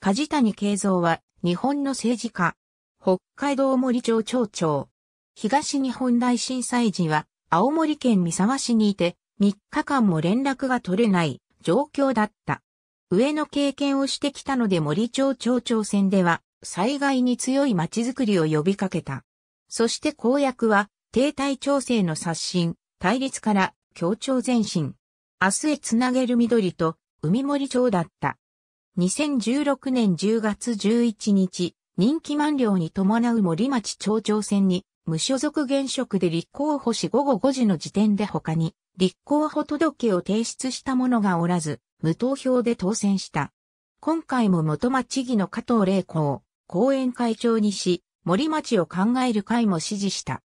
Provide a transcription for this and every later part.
梶谷慶三は、日本の政治家。北海道森町町長。東日本大震災時は、青森県三沢市にいて、3日間も連絡が取れない状況だった。上の経験をしてきたので森町町長選では、災害に強い町づくりを呼びかけた。そして公約は、停滞調整の刷新、対立から協調前進。明日へつなげる緑と、海森町だった。2016年10月11日、人気満了に伴う森町町長選に、無所属現職で立候補し午後5時の時点で他に、立候補届を提出した者がおらず、無投票で当選した。今回も元町議の加藤玲子を、後援会長にし、森町を考える会も支持した。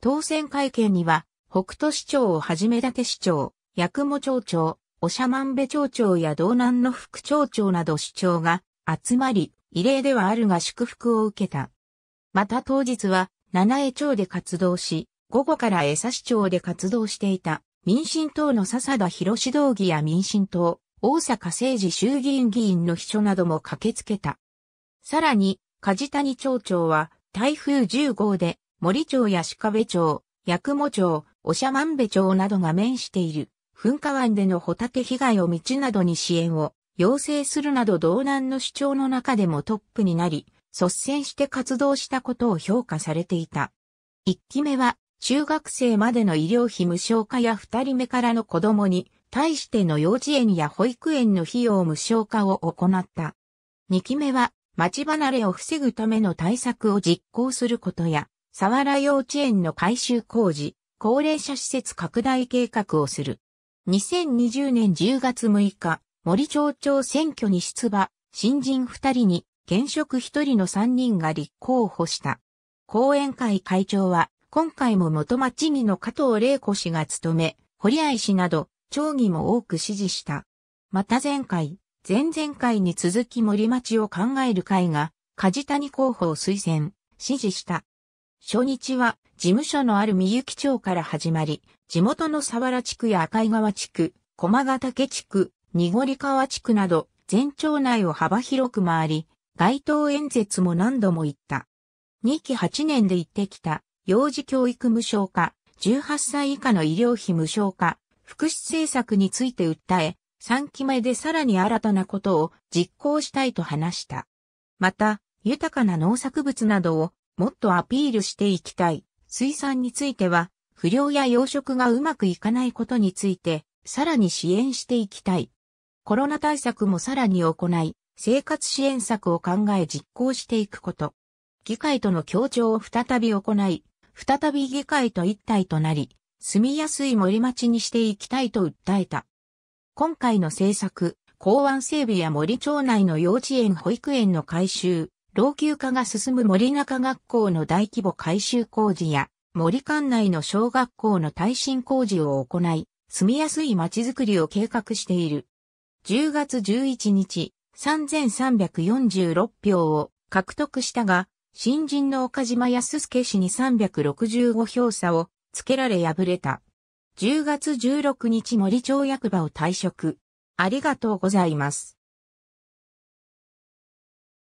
当選会見には、北斗市長をはじめ立市長、八雲町長、おしゃまんべ町長や道南の副町長など主張が集まり、異例ではあるが祝福を受けた。また当日は、七重町で活動し、午後から江差町で活動していた民進党の笹田博士道議や民進党、大阪政治衆議院議員の秘書なども駆けつけた。さらに、梶谷町長は、台風10号で、森町や鹿部町、八雲町、おしゃまんべ町などが面している噴火湾でのホタテ被害を道などに支援を要請するなど道南の主張の中でもトップになり、率先して活動したことを評価されていた。1期目は中学生までの医療費無償化や2人目からの子供に対しての幼稚園や保育園の費用無償化を行った。2期目は町離れを防ぐための対策を実行することや、沢原幼稚園の改修工事、高齢者施設拡大計画をする。2020年10月6日、森町長選挙に出馬、新人2人に、現職1人の3人が立候補した。後援会会長は、今回も元町議の加藤玲子氏が務め、堀合氏など、町議も多く支持した。また前回、前々回に続き森町を考える会が、梶谷候補を推薦、支持した。初日は事務所のある三幸町から始まり、地元の佐原地区や赤井川地区、駒ヶ岳地区、濁川地区など、全町内を幅広く回り、街頭演説も何度も行った。2期8年で行ってきた、幼児教育無償化、18歳以下の医療費無償化、福祉政策について訴え、3期目でさらに新たなことを実行したいと話した。また、豊かな農作物などをもっとアピールしていきたい。水産については、不良や養殖がうまくいかないことについて、さらに支援していきたい。コロナ対策もさらに行い、生活支援策を考え実行していくこと。議会との協調を再び行い、再び議会と一体となり、住みやすい森町にしていきたいと訴えた。今回の政策、港湾整備や森町内の幼稚園保育園の改修、老朽化が進む森中学校の大規模改修工事や、森館内の小学校の耐震工事を行い、住みやすい街づくりを計画している。10月11日、3346票を獲得したが、新人の岡島康介氏に365票差をつけられ敗れた。10月16日森町役場を退職。ありがとうございます。